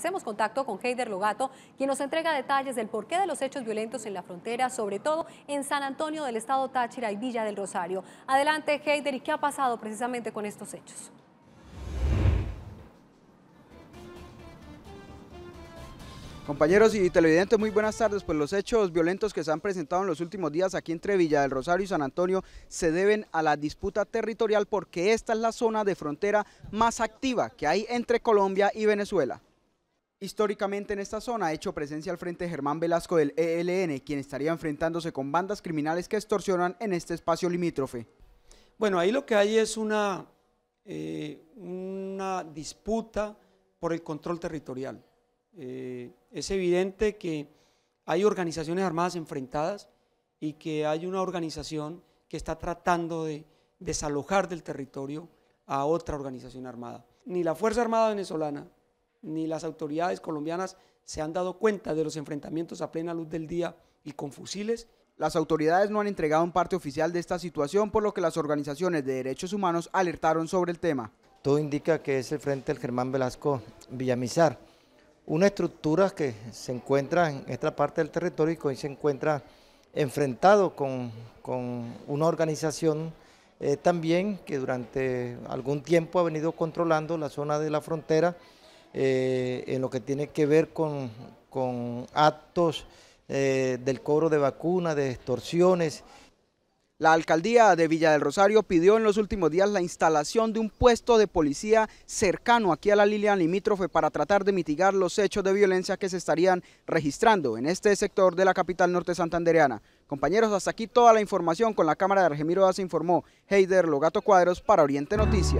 Hacemos contacto con Heider Logato, quien nos entrega detalles del porqué de los hechos violentos en la frontera, sobre todo en San Antonio del Estado Táchira y Villa del Rosario. Adelante, Heider, ¿y qué ha pasado precisamente con estos hechos? Compañeros y televidentes, muy buenas tardes. Pues los hechos violentos que se han presentado en los últimos días aquí entre Villa del Rosario y San Antonio se deben a la disputa territorial porque esta es la zona de frontera más activa que hay entre Colombia y Venezuela. Históricamente en esta zona ha hecho presencia al frente Germán Velasco del ELN, quien estaría enfrentándose con bandas criminales que extorsionan en este espacio limítrofe. Bueno, ahí lo que hay es una, eh, una disputa por el control territorial. Eh, es evidente que hay organizaciones armadas enfrentadas y que hay una organización que está tratando de desalojar del territorio a otra organización armada. Ni la Fuerza Armada venezolana, ni las autoridades colombianas se han dado cuenta de los enfrentamientos a plena luz del día y con fusiles. Las autoridades no han entregado un parte oficial de esta situación, por lo que las organizaciones de derechos humanos alertaron sobre el tema. Todo indica que es el frente del Germán Velasco Villamizar, una estructura que se encuentra en esta parte del territorio y que hoy se encuentra enfrentado con, una organización eh, también que durante algún tiempo ha venido controlando la zona de la frontera eh, en lo que tiene que ver con, actos eh, del cobro de vacunas, de extorsiones. La alcaldía de Villa del Rosario pidió en los últimos días la instalación de un puesto de policía cercano aquí a la Lilian limítrofe para tratar de mitigar los hechos de violencia que se estarían registrando en este sector de la capital norte santandereana. Compañeros, hasta aquí toda la información con la cámara de Argemiro se informó Heider Logato Cuadros para Oriente Noticias.